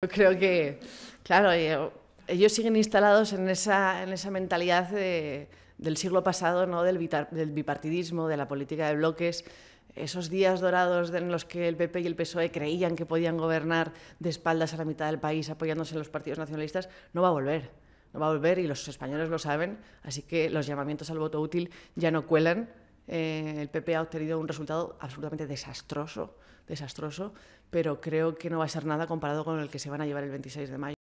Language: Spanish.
Yo creo que, claro, eh, ellos siguen instalados en esa, en esa mentalidad del siglo pasado, ¿no? Del, del, bipartidismo, de la política de bloques, esos días dorados en los que el PP y el PSOE creían que podían gobernar de espaldas a la mitad del país apoyándose en los partidos nacionalistas, no va a volver. No va a volver y los españoles lo saben, así que los llamamientos al voto útil ya no cuelan, eh, el PP ha obtenido un resultado absolutamente desastroso, desastroso, pero creo que no va a ser nada comparado con el que se van a llevar el 26 de mayo.